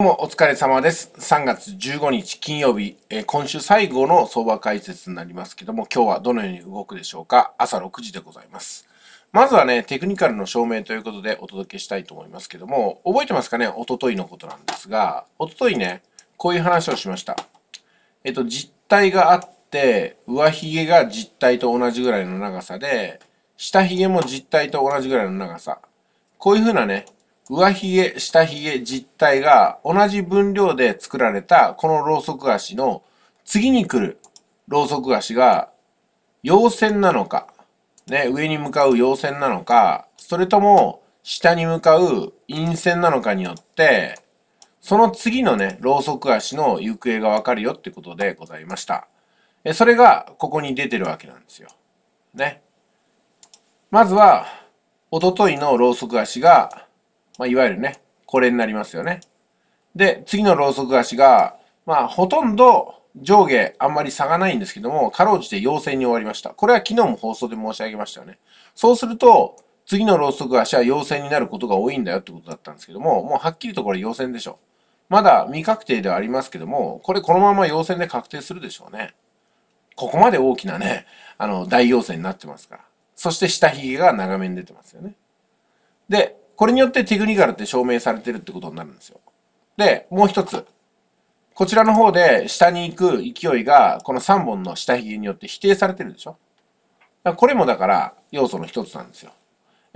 どうもお疲れ様です。3月15日金曜日、えー、今週最後の相場解説になりますけども、今日はどのように動くでしょうか朝6時でございます。まずはね、テクニカルの証明ということでお届けしたいと思いますけども、覚えてますかねおとといのことなんですが、おとといね、こういう話をしました。えっと、実体があって、上髭が実体と同じぐらいの長さで、下髭も実体と同じぐらいの長さ。こういうふうなね、上髭、下髭、実体が同じ分量で作られたこのろうそく足の次に来るろうそく足が陽線なのか、ね、上に向かう陽線なのか、それとも下に向かう陰線なのかによって、その次のね、ろうそく足の行方がわかるよってことでございました。え、それがここに出てるわけなんですよ。ね。まずは、おとといのろうそく足がまあ、いわゆるね、これになりますよね。で、次のローソク足が、まあ、ほとんど上下あんまり差がないんですけども、かろうじて陽線に終わりました。これは昨日も放送で申し上げましたよね。そうすると、次のローソク足は陽線になることが多いんだよってことだったんですけども、もうはっきりとこれ陽線でしょ。まだ未確定ではありますけども、これこのまま陽線で確定するでしょうね。ここまで大きなね、あの、大陽線になってますから。そして下髭が長めに出てますよね。で、これによってテクニカルって証明されてるってことになるんですよ。で、もう一つ。こちらの方で下に行く勢いが、この3本の下髭によって否定されてるでしょこれもだから要素の一つなんですよ。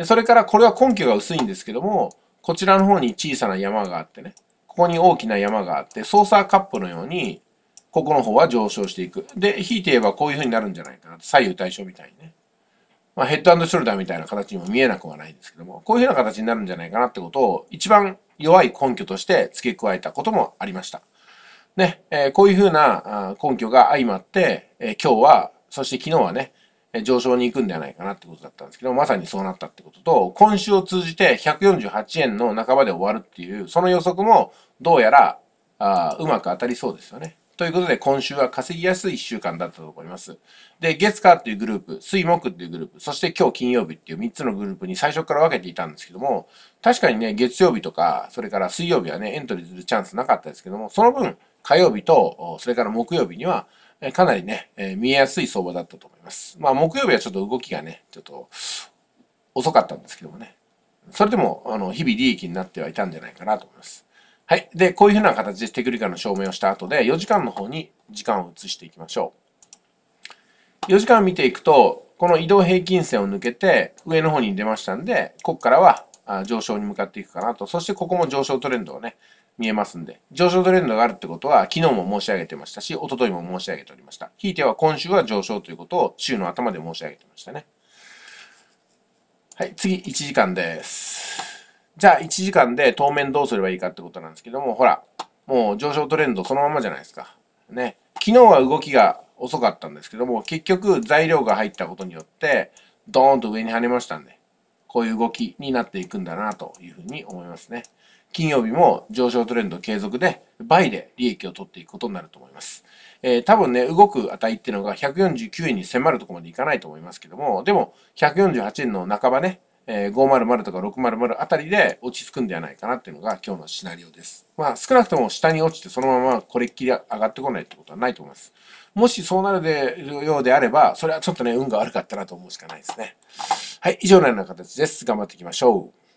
それからこれは根拠が薄いんですけども、こちらの方に小さな山があってね、ここに大きな山があって、ソーサーカップのように、ここの方は上昇していく。で、ひいて言えばこういう風になるんじゃないかなと。左右対称みたいにね。まあ、ヘッドショルダーみたいな形にも見えなくはないんですけども、こういうふうな形になるんじゃないかなってことを、一番弱い根拠として付け加えたこともありました。ね、えー、こういうふうな根拠が相まって、えー、今日は、そして昨日はね、上昇に行くんではないかなってことだったんですけど、まさにそうなったってことと、今週を通じて148円の半ばで終わるっていう、その予測もどうやらあうまく当たりそうですよね。ということで、今週は稼ぎやすい1週間だったと思います。で、月火っていうグループ、水木っていうグループ、そして今日金曜日っていう3つのグループに最初から分けていたんですけども、確かにね、月曜日とか、それから水曜日はね、エントリーするチャンスなかったですけども、その分、火曜日と、それから木曜日には、かなりね、えー、見えやすい相場だったと思います。まあ、木曜日はちょっと動きがね、ちょっと遅かったんですけどもね。それでも、あの、日々利益になってはいたんじゃないかなと思います。はい。で、こういうふうな形でテクニカの証明をした後で、4時間の方に時間を移していきましょう。4時間見ていくと、この移動平均線を抜けて、上の方に出ましたんで、ここからは上昇に向かっていくかなと。そしてここも上昇トレンドがね、見えますんで。上昇トレンドがあるってことは、昨日も申し上げてましたし、一昨日も申し上げておりました。ひいては今週は上昇ということを週の頭で申し上げてましたね。はい、次、1時間です。じゃあ1時間で当面どうすればいいかってことなんですけども、ほら、もう上昇トレンドそのままじゃないですか。ね。昨日は動きが遅かったんですけども、結局材料が入ったことによって、ドーンと上に跳ねましたんで、こういう動きになっていくんだなというふうに思いますね。金曜日も上昇トレンド継続で、倍で利益を取っていくことになると思います。えー、多分ね、動く値っていうのが149円に迫るところまでいかないと思いますけども、でも148円の半ばね、え500とか600あたりで落ち着くんではないかなっていうのが今日のシナリオです。まあ少なくとも下に落ちてそのままこれっきり上がってこないってことはないと思います。もしそうなるようであれば、それはちょっとね、運が悪かったなと思うしかないですね。はい、以上のような形です。頑張っていきましょう。